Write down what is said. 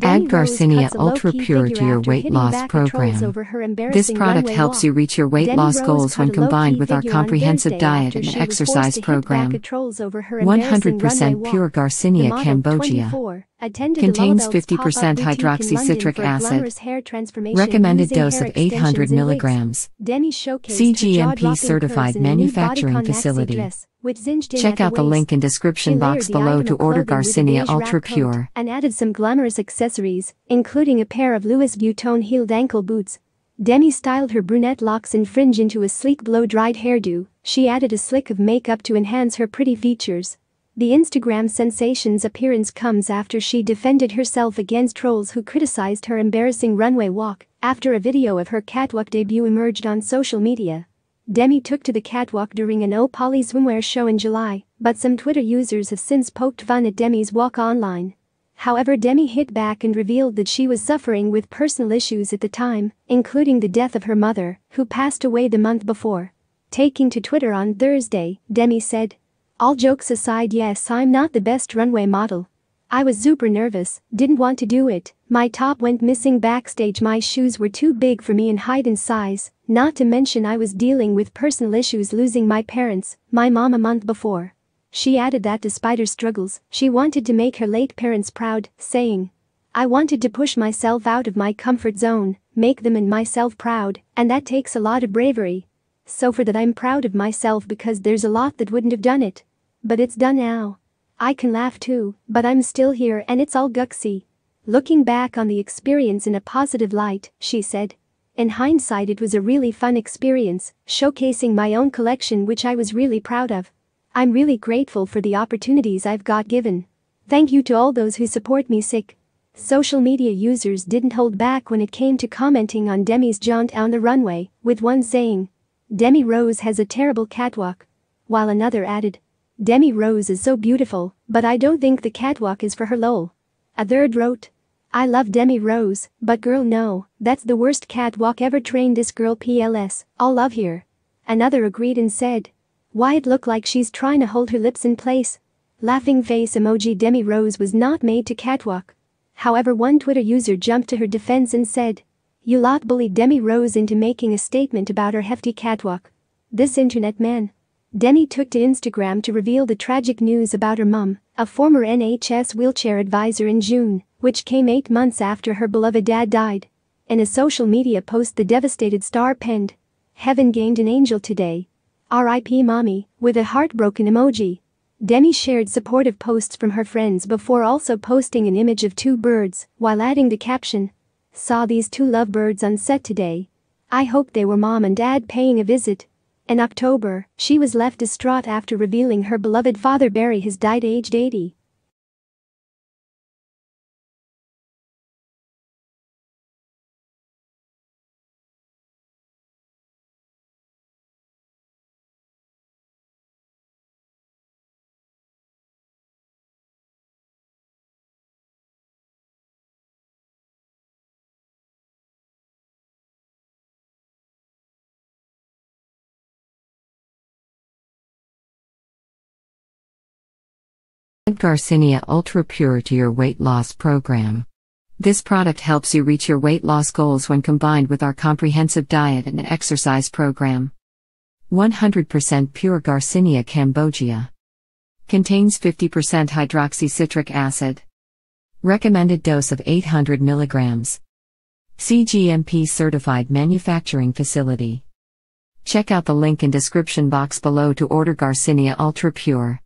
Add Garcinia Ultra Pure to your weight loss program. This product helps you reach your weight loss goals when combined with our comprehensive diet and exercise program. 100% pure Garcinia Cambogia. Contains 50% hydroxycitric acid. Recommended dose of 800 mg. CGMP certified manufacturing facility. Check out the link in description box below to order Garcinia Ultra Pure. And added some glamorous accessories, including a pair of Louis Vuitton heeled ankle boots. Demi styled her brunette locks and fringe into a sleek blow-dried hairdo, she added a slick of makeup to enhance her pretty features, the Instagram sensation's appearance comes after she defended herself against trolls who criticized her embarrassing runway walk after a video of her catwalk debut emerged on social media. Demi took to the catwalk during an O Poly swimwear show in July, but some Twitter users have since poked fun at Demi's walk online. However Demi hit back and revealed that she was suffering with personal issues at the time, including the death of her mother, who passed away the month before. Taking to Twitter on Thursday, Demi said, all jokes aside yes I'm not the best runway model. I was super nervous, didn't want to do it, my top went missing backstage my shoes were too big for me in height and size, not to mention I was dealing with personal issues losing my parents, my mom a month before. She added that despite her struggles, she wanted to make her late parents proud, saying, I wanted to push myself out of my comfort zone, make them and myself proud, and that takes a lot of bravery. So for that I'm proud of myself because there's a lot that wouldn't have done it. But it's done now. I can laugh too, but I'm still here and it's all guxy. Looking back on the experience in a positive light, she said. In hindsight it was a really fun experience, showcasing my own collection which I was really proud of. I'm really grateful for the opportunities I've got given. Thank you to all those who support me sick. Social media users didn't hold back when it came to commenting on Demi's jaunt on the runway, with one saying, Demi Rose has a terrible catwalk. While another added, Demi Rose is so beautiful, but I don't think the catwalk is for her lol. A third wrote, I love Demi Rose, but girl no, that's the worst catwalk ever trained this girl PLS, all love here. Another agreed and said. Why it look like she's trying to hold her lips in place. Laughing face emoji Demi Rose was not made to catwalk. However one Twitter user jumped to her defense and said, you lot bullied Demi Rose into making a statement about her hefty catwalk. This internet man. Denny took to Instagram to reveal the tragic news about her mum, a former NHS wheelchair advisor in June, which came eight months after her beloved dad died. In a social media post the devastated star penned, Heaven gained an angel today. R.I.P. Mommy, with a heartbroken emoji. Demi shared supportive posts from her friends before also posting an image of two birds, while adding the caption, Saw these two lovebirds on set today. I hope they were mom and dad paying a visit. In October, she was left distraught after revealing her beloved father Barry has died aged 80. Add Garcinia Ultra Pure to your weight loss program. This product helps you reach your weight loss goals when combined with our comprehensive diet and exercise program. 100% pure Garcinia cambogia. Contains 50% hydroxycitric acid. Recommended dose of 800 mg. CGMP certified manufacturing facility. Check out the link in description box below to order Garcinia Ultra Pure.